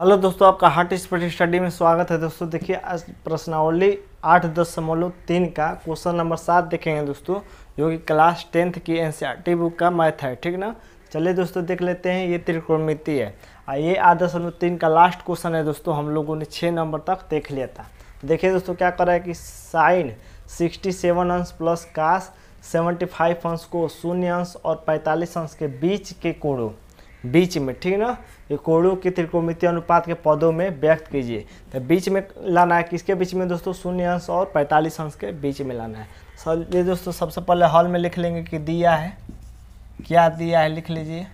hello दोस्तों आपका heart speed study में स्वागत है दोस्तों देखिए आज प्रश्नावली आठ दस समोलो तीन का क्वेश्चन नंबर सात देखेंगे दोस्तों जो कि क्लास टेंथ की एन बुक का मैथ है ठीक ना चलिए दोस्तों देख लेते हैं ये त्रिकोणमिति है और ये आठ दशमलव तीन का लास्ट क्वेश्चन है दोस्तों हम लोगों ने छः नंबर तक देख लिया था तो देखिए दोस्तों क्या करा है कि साइन सिक्सटी सेवन अंश प्लस काश सेवेंटी फाइव अंश को शून्य अंश और पैंतालीस अंश के बीच के कोणों बीच में ठीक है ना ये कोणों के त्रिकोणमितीय अनुपात के पदों में व्यक्त कीजिए तो बीच में लाना है किसके बीच में दोस्तों शून्य अंश और पैंतालीस अंश के बीच में लाना है सर ये दोस्तों सबसे पहले हॉल में लिख लेंगे कि दिया है क्या दिया है लिख लीजिए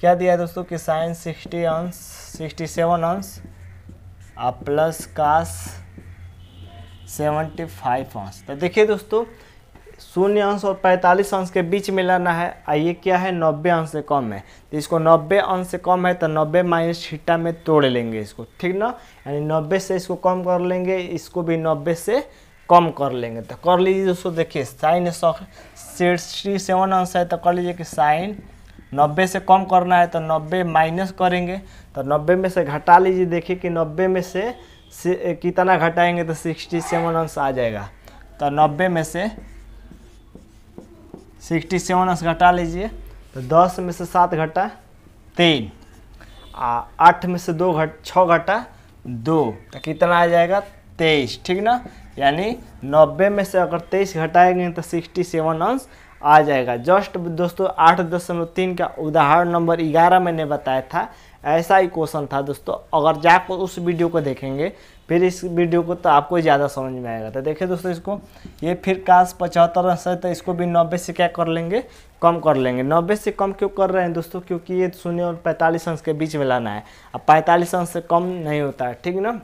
क्या दिया है दोस्तों कि साइंस सिक्सटी अंश सिक्सटी सेवन अंश और प्लस कास सेवेंटी फाइव अंश तो देखिए दोस्तों शून्य अंश और पैंतालीस अंश के बीच में लाना है आइए क्या है नब्बे अंश से कम है तो इसको नब्बे अंश से कम है तो नब्बे माइनस छीटा में तोड़ लेंगे इसको ठीक ना यानी नब्बे से इसको कम कर लेंगे इसको भी नब्बे से कम कर लेंगे तो कर लीजिए दोस्तों देखिए साइन सिक्सटी सेवन अंश है तो कर लीजिए कि साइन नब्बे से कम करना है तो नब्बे माइनस करेंगे तो नब्बे में से घटा लीजिए देखिए कि नब्बे में से कितना घटाएंगे तो सिक्सटी सेवन अंश आ जाएगा तो नब्बे में से सिक्सटी सेवन से घटा लीजिए तो दस में से सात घटा तीन आ आठ में से दो घट छः घटा दो तो कितना आ जाएगा तेईस ठीक ना यानी नब्बे में से अगर तेईस घटाएंगे तो सिक्सटी सेवन अंश आ जाएगा जस्ट दोस्तों आठ दशमलव तीन का उदाहरण नंबर ग्यारह मैंने बताया था ऐसा ही क्वेश्चन था दोस्तों अगर जाकर उस वीडियो को देखेंगे फिर इस वीडियो को तो आपको ज़्यादा समझ में आएगा तो देखिए दोस्तों इसको ये फिर काश पचहत्तर से तो इसको भी नब्बे से क्या कर लेंगे कम कर लेंगे नब्बे से कम क्यों कर रहे हैं दोस्तों क्योंकि ये शून्य और पैंतालीस अंश के बीच में लाना है अब पैंतालीस अंश से कम नहीं होता है ठीक ना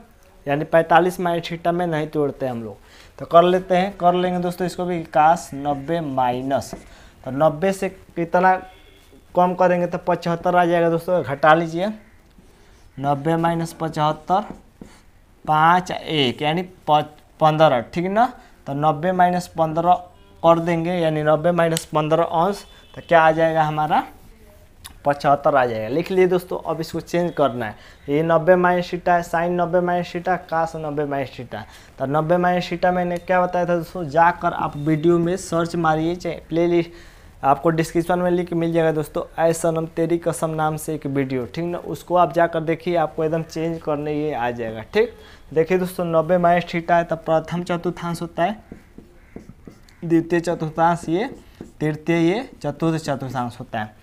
यानी पैंतालीस माइनस थीटा में नहीं तोड़ते हम लोग तो कर लेते हैं कर लेंगे दोस्तों इसको भी काश नब्बे माइनस तो नब्बे से कितना कम करेंगे तो पचहत्तर आ जाएगा दोस्तों घटा लीजिए नब्बे माइनस पचहत्तर पाँच एक यानी पंद्रह ठीक ना तो नब्बे माइनस पंद्रह कर देंगे यानी नब्बे माइनस पंद्रह अंश तो क्या आ जाएगा हमारा पचहत्तर आ जाएगा लिख लिए दोस्तों अब इसको चेंज करना है ये नब्बे माइनस सीटा है साइन नब्बे माइनस सीटा काश नब्बे माइनस सीटा तो नब्बे माइनस सीटा मैंने क्या बताया था दोस्तों जाकर आप वीडियो में सर्च मारिए प्ले लिस्ट आपको डिस्क्रिप्शन में लिंक मिल जाएगा दोस्तों आय सनम तेरी कसम नाम से एक वीडियो ठीक ना उसको आप जाकर देखिए आपको एकदम चेंज करने ये आ जाएगा ठीक देखिए दोस्तों नब्बे माइनस थीटा है तब प्रथम चतुर्थांश होता है द्वितीय चतुर्थांश ये तृतीय ये चतुर्थ चतुर्थांश होता है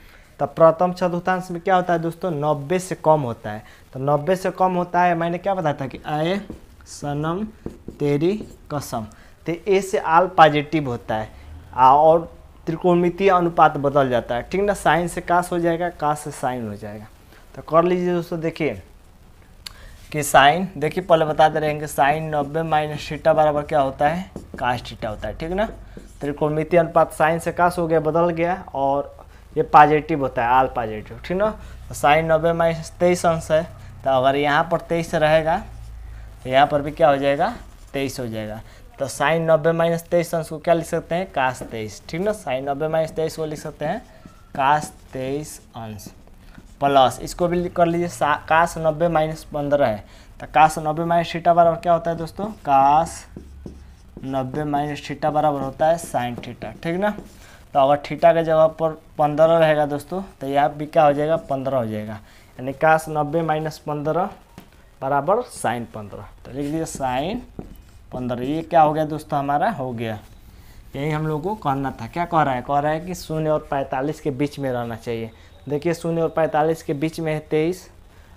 तब प्रथम चतुर्थांश में क्या होता है दोस्तों नब्बे से कम होता है तो नब्बे से कम होता है मैंने क्या बताया था कि आय सनम तेरी कसम तो ए से आल पॉजिटिव होता है और त्रिकोणमितीय अनुपात बदल जाता है ठीक ना साइन से कास हो जाएगा कास से साइन हो जाएगा तो कर लीजिए दोस्तों देखिए कि साइन देखिए पहले बताते रहेंगे साइन नब्बे माइनस थीटा बराबर क्या होता है कास थीटा होता है ठीक ना त्रिकोणमितीय अनुपात साइन से कास हो गया बदल गया और ये पॉजिटिव होता है आल पॉजिटिव ठीक ना तो साइन नब्बे माइनस तेईस अंश है तो अगर यहाँ पर तेईस रहेगा तो यहाँ पर भी क्या हो जाएगा तेईस हो जाएगा तो साइन नब्बे माइनस तेईस अंश को क्या लिख सकते हैं काश तेईस ठीक ना साइन नब्बे माइनस तेईस को लिख सकते हैं काश तेईस अंश प्लस इसको भी कर लीजिए काश नब्बे माइनस पंद्रह है तो काश नब्बे माइनस थीटा बराबर क्या होता है दोस्तों काश नब्बे माइनस थीटा बराबर होता है साइन थीटा ठीक ना तो अगर थीटा के जगह पर पंद्रह रहेगा दोस्तों तो यहाँ भी क्या हो जाएगा पंद्रह हो जाएगा यानी काश नब्बे माइनस पंद्रह बराबर साइन पंद्रह तो लिख दीजिए साइन पंद्रह ये क्या हो गया दोस्तों हमारा हो गया यही हम लोग को कहना था क्या कह रहा है कह रहा है कि शून्य और पैंतालीस के बीच में रहना चाहिए देखिए शून्य और पैंतालीस के बीच में है तेईस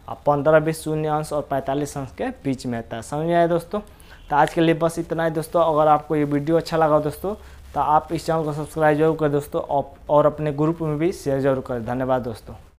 और पंद्रह बीस शून्य अंश और पैंतालीस अंश के बीच में आता है समझ आए दोस्तों तो आज के लिए बस इतना ही दोस्तों अगर आपको ये वीडियो अच्छा लगा दोस्तों तो आप इस चैनल को सब्सक्राइब जरूर करें दोस्तों और अपने ग्रुप में भी शेयर जरूर करें धन्यवाद दोस्तों